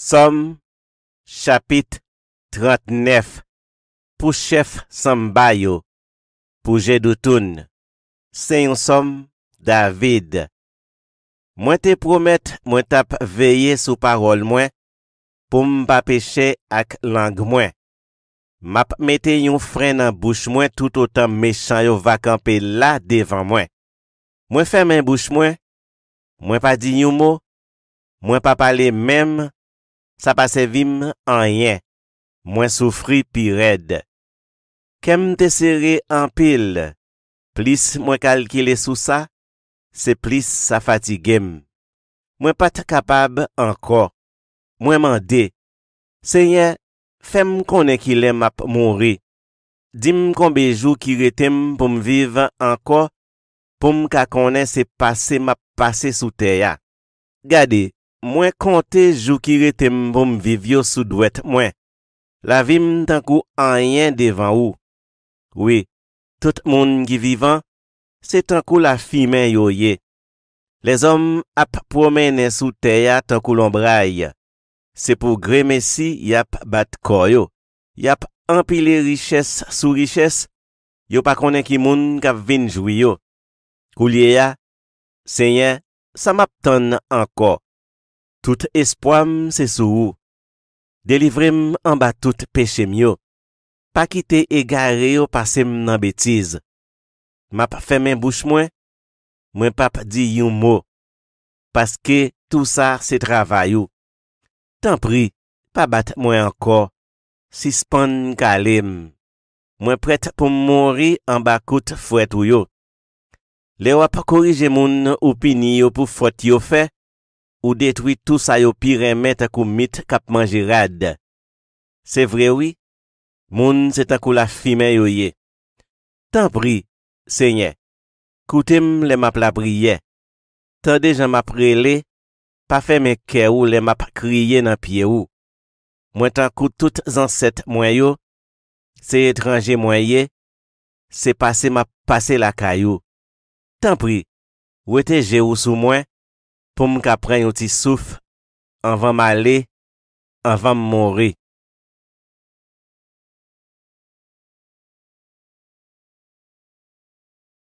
SOM, CHAPIT 39 POU CHEF SOM BAYO POU JE DOU TOUN SEN YON SOM, DAVID Mwen te promet, mwen tap veye sou parol mwen, pou mpa peche ak lang mwen. Map mette yon fre nan bouch mwen tout o tan mechan yo vakampe la devan mwen. Mwen fe men bouch mwen, mwen pa di yon mou, mwen pa pale mem, Sa pase vim an yen. Mwen soufri pi red. Kem te sere an pil. Plis mwen kalkile sou sa, se plis sa fatigem. Mwen pat kapab an ko. Mwen mande. Se yen, fem konen ki lem ap mori. Dim konbe jou ki retem pou mwiv an ko, pou mka konen se pase map pase sou teya. Gade. Mwen konte jou kire tem bom viv yo sou dwet mwen. La vim tankou anyen devan ou. Oui, tout moun ki vivan, se tankou la fimen yo ye. Lez om ap promene sou teya tankou lombrai. Se pou gremesi, yap bat koyo. Yap ampile riches sou riches, yo pa konen ki moun kap vinj wiyo. Kou liye ya, se nyen, sa map ton anko. Tout espoam se sou ou. Delivrem an ba tout peche myo. Pa kite e gare yo pasem nan betiz. Ma pa fe men bouch mwen? Mwen pa pa di yon mwo. Paske tout sa se travay ou. Tan pri, pa bat mwen an ko. Si span kalem. Mwen pret pou moun ri an ba kout fwet ou yo. Le wap korije moun ou pini yo pou fwet yo fe. Ou detwi tou sa yo piremen takou mit kap manjirade. Se vrewi, moun se takou la fime yo ye. Tan pri, se nye, koutem le map la briye. Tan dejan map rele, pafe men ke ou le map kriye nan pie ou. Mwen tan kout tout zan set mwen yo, se etranje mwen ye, se pase map pase la kayo. Tan pri, wete je ou sou mwen? pou m kapren yon ti souf, an va m ale, an va m mori.